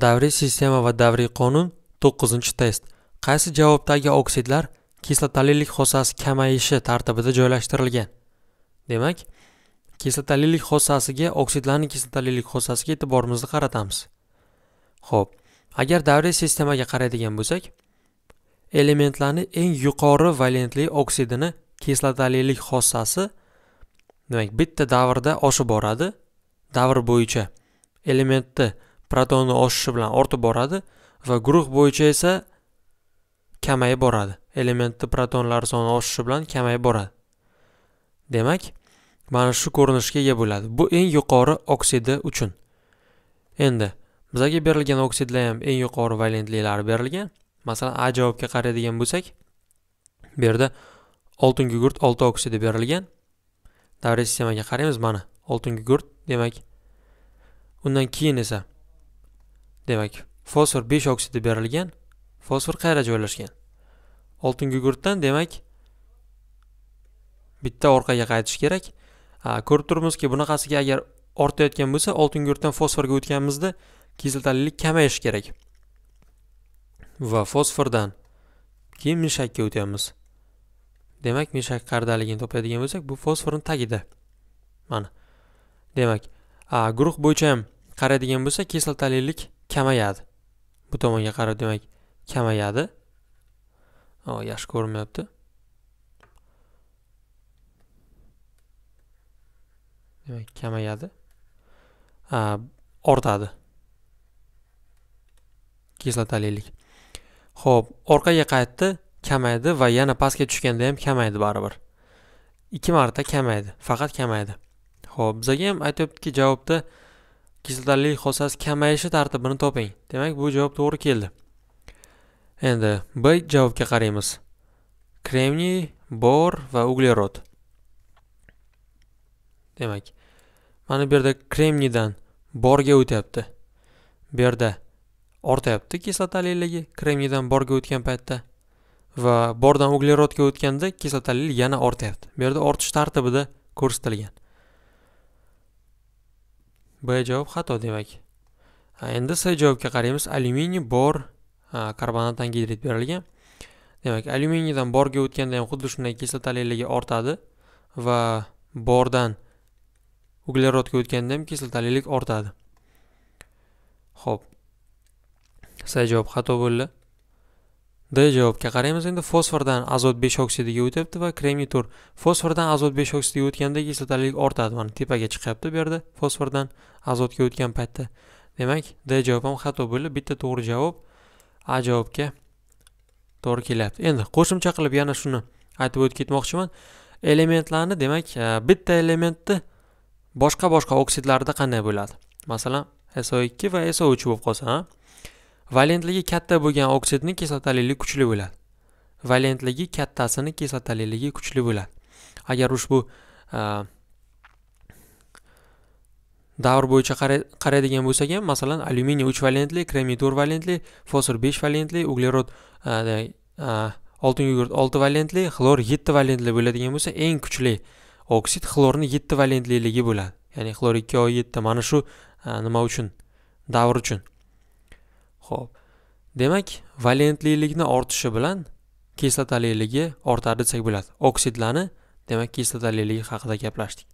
davriy sistema va davriy qonun 9 test qaysi javobdagi oksidlar kislotalilik xossasi kamayishi tartibida joylashtirilgan demak kislotalilik xossasiga oksidlarning kislotalilik xossasiga e'tiborimizni qaratamiz Xo'p, agar davriy sistemaga qaraydigan bo'lsak elementlarning eng yuqori valentli oksidini kislotalilik xossasi demak bitta davrda oshib boradi davr bo'yicha elementni protonni oshishi bilan ortib boradi va guruh bo'yicha esa kamayib boradi elementni protonlar soni oshishi bilan kamayib boradi demak mana shu ko'rinishga ega bo'ladi bu eng yuqori oksidi uchun endi bizlarga berilgan oksidlar ham eng yuqori valentliklari berilgan masalan a javobga qaraydigan bo'lsak bu yerda oltin gugurt olti oksidi berilgan davriy sistemaga qaraymiz mana oltin gugurt demak undan keyin esa demak fosfor 5 oksidi berilgan fosfor qayerda joylashgan oltin gugurtdan demak bitta orqaga qaytish kerak ko'rib turibmizki bunaqasiga agar ortayotgan bo'lsa oltin gugurtdan fosforga o'tganimizda kislotalilik kamayishi kerak va fosfordan keyin mishakka o'tyapmiz demak mishak qayerdaligini topadigan bo'lsak bu fosforni tagida mana demak guruh bo'yicha ham qaraydigan bo'lsak kislotalilik kamayadi bu tomonga qarab demak kamayadi yaxshi ko'rinmayapti demak kamayadi ortadi kislotalilik ho'p orqaga qaytdi kamaydi va yana pastga tushganda ham kamaydi baribir ikki marta kamaydi faqat kamaydi ho'p bizaga ham aytyaptiki javobda kislotali xossasi kamayishi tartibini toping demak bu javob to'g'ri keldi endi b javobga qaraymiz kremniy bor va uglerod demak mana bu yerda kremniydan borga o'tyapti bu yerda ortyapti kislotaliligi kremniydan borga o'tgan paytda va bordan uglerodga o'tganda kislotalil yana ortyapti bu yerda ortish tartibida ko'rsatilgan b javob xato demak endi c javobga qaraymiz alyuminiy bor karbonat angidrid berilgan demak alyuminiydan borga o'tganda ham xuddi shunday kislotaliklarga ortadi va bordan uglerodga o'tganda ham kislotalilik ortadi ho'p c javob xato bo'ldi d javobga qaraymiz endi fosfordan azot 5 oksidiga o'tyapti va kremniy tur fosfordan azot 5 oksidiga o'tganda kislotalilik ortadi mana tepaga chiqyapti bu yerda fosfordan azotga o'tgan paytda demak d javob ham xato bo'lib bitta to'g'ri javob a javobga to'g'ri kelyapti endi qo'shimcha qilib yana shuni aytib o'tib ketmoqchiman elementlarni demak e, bitta elementni boshqa boshqa oksidlarda qanday bo'ladi masalan so2 va so3 bo'lib qolsa valentligi katta bo'lgan oksidning kislotaliligi kuchli bo'ladi valentligi kattasini kislotaliligi kuchli bo'ladi agar ushbu e, davr bo'yicha qaraydigan bo'lsak ham masalan alyuminiy 3 valentli kremniy 4 valentli fosfor 5 valentli uglerod e, e, oltin yugurt valentli xlor 7 valentli bo'ladigan bo'lsa eng kuchli oksid xlorni 7 valentliligi bo'ladi ya'ni xlor 2 o 7 mana shu nima uchun davr uchun Xo'p. Demak, valentlilikni ortishi bilan kislotaliligi ortadi desak bo'ladi. Oksidlarni, demak, kislotaliligi haqida gaplashdik.